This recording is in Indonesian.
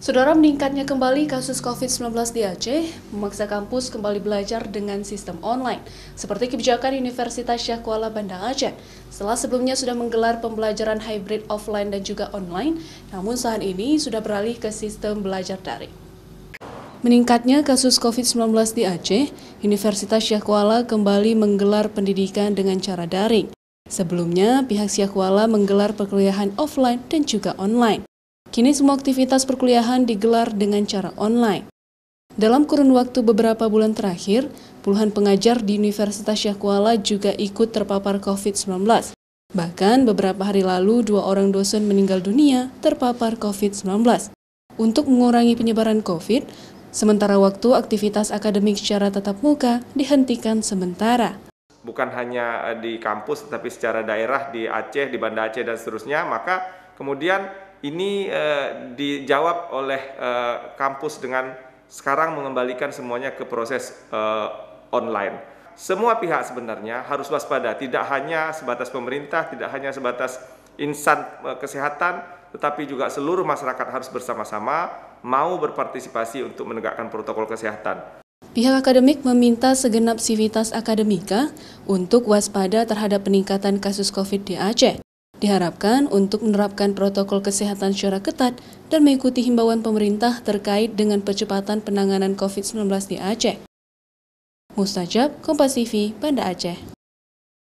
Saudara meningkatnya kembali kasus COVID-19 di Aceh memaksa kampus kembali belajar dengan sistem online, seperti kebijakan Universitas Syah Kuala Bandar Aceh. Setelah sebelumnya sudah menggelar pembelajaran hybrid offline dan juga online, namun saat ini sudah beralih ke sistem belajar daring. Meningkatnya kasus COVID-19 di Aceh, Universitas Syah Kuala kembali menggelar pendidikan dengan cara daring. Sebelumnya, pihak Syah Kuala menggelar perkuliahan offline dan juga online. Kini semua aktivitas perkuliahan digelar dengan cara online. Dalam kurun waktu beberapa bulan terakhir, puluhan pengajar di Universitas Kuala juga ikut terpapar COVID-19. Bahkan beberapa hari lalu, dua orang dosen meninggal dunia terpapar COVID-19. Untuk mengurangi penyebaran COVID, sementara waktu aktivitas akademik secara tatap muka dihentikan sementara bukan hanya eh, di kampus tetapi secara daerah di Aceh, di Banda Aceh dan seterusnya, maka kemudian ini uh, dijawab oleh uh, kampus dengan sekarang mengembalikan semuanya ke proses uh, online. Semua pihak sebenarnya harus waspada, tidak hanya sebatas pemerintah, tidak hanya sebatas insan uh, kesehatan, tetapi juga seluruh masyarakat harus bersama-sama mau berpartisipasi untuk menegakkan protokol kesehatan. Pihak akademik meminta segenap sivitas akademika untuk waspada terhadap peningkatan kasus COVID di Aceh diharapkan untuk menerapkan protokol kesehatan secara ketat dan mengikuti himbauan pemerintah terkait dengan percepatan penanganan COVID-19 di Aceh. Mustajab, Kompas TV, Banda Aceh.